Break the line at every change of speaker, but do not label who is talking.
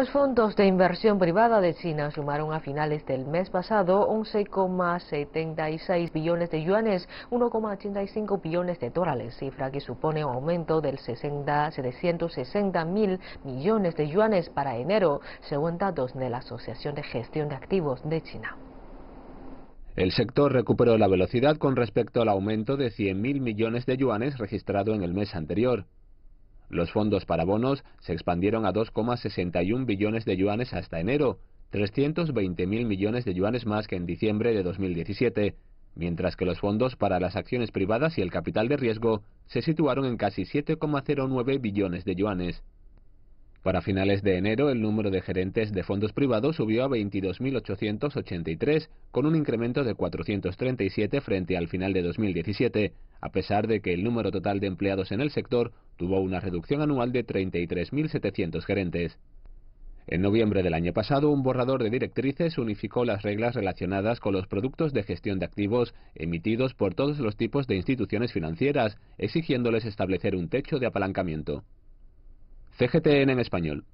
Los fondos de inversión privada de China sumaron a finales del mes pasado 11,76 billones de yuanes, 1,85 billones de dólares, cifra que supone un aumento del 60, 760 mil millones de yuanes para enero, según datos de la Asociación de Gestión de Activos de China.
El sector recuperó la velocidad con respecto al aumento de 100 mil millones de yuanes registrado en el mes anterior. Los fondos para bonos se expandieron a 2,61 billones de yuanes hasta enero, mil millones de yuanes más que en diciembre de 2017, mientras que los fondos para las acciones privadas y el capital de riesgo se situaron en casi 7,09 billones de yuanes. Para finales de enero, el número de gerentes de fondos privados subió a 22.883, con un incremento de 437 frente al final de 2017, a pesar de que el número total de empleados en el sector tuvo una reducción anual de 33.700 gerentes. En noviembre del año pasado, un borrador de directrices unificó las reglas relacionadas con los productos de gestión de activos emitidos por todos los tipos de instituciones financieras, exigiéndoles establecer un techo de apalancamiento. CGTN en español.